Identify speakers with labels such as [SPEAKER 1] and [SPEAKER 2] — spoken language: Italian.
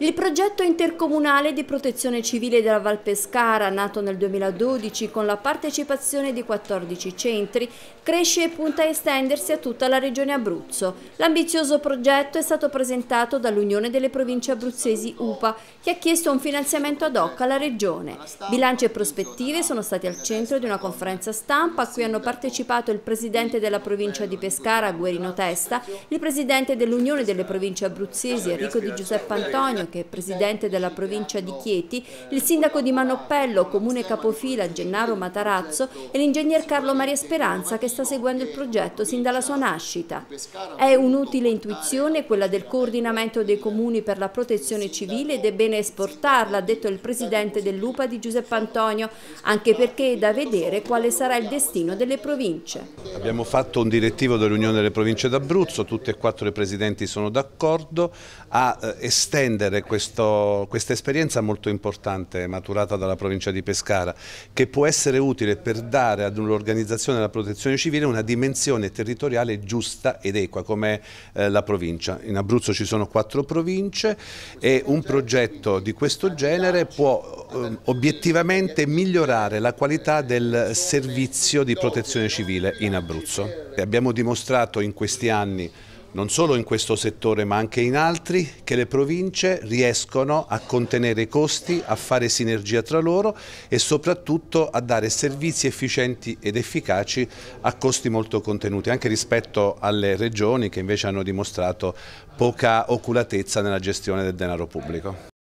[SPEAKER 1] Il progetto intercomunale di protezione civile della Val Pescara, nato nel 2012 con la partecipazione di 14 centri, cresce e punta a estendersi a tutta la regione Abruzzo. L'ambizioso progetto è stato presentato dall'Unione delle Province Abruzzesi UPA, che ha chiesto un finanziamento ad hoc alla regione. Bilanci e prospettive sono stati al centro di una conferenza stampa a cui hanno partecipato il presidente della provincia di Pescara, Guerino Testa, il presidente dell'Unione delle Province Abruzzesi, Enrico Di Giuseppe Antonio, che è presidente della provincia di Chieti, il sindaco di Manoppello, comune capofila Gennaro Matarazzo e l'ingegner Carlo Maria Speranza che sta seguendo il progetto sin dalla sua nascita. È un'utile intuizione quella del coordinamento dei comuni per la protezione civile ed è bene esportarla, ha detto il presidente dell'UPA di Giuseppe Antonio, anche perché è da vedere quale sarà il destino delle province.
[SPEAKER 2] Abbiamo fatto un direttivo dell'Unione delle Province d'Abruzzo, tutte e quattro i presidenti sono d'accordo a eh, estendere ricordare questo, questa esperienza molto importante maturata dalla provincia di Pescara che può essere utile per dare ad un'organizzazione della protezione civile una dimensione territoriale giusta ed equa come eh, la provincia. In Abruzzo ci sono quattro province e un progetto di questo genere può eh, obiettivamente migliorare la qualità del servizio di protezione civile in Abruzzo. Abbiamo dimostrato in questi anni non solo in questo settore ma anche in altri, che le province riescono a contenere i costi, a fare sinergia tra loro e soprattutto a dare servizi efficienti ed efficaci a costi molto contenuti, anche rispetto alle regioni che invece hanno dimostrato poca oculatezza nella gestione del denaro pubblico.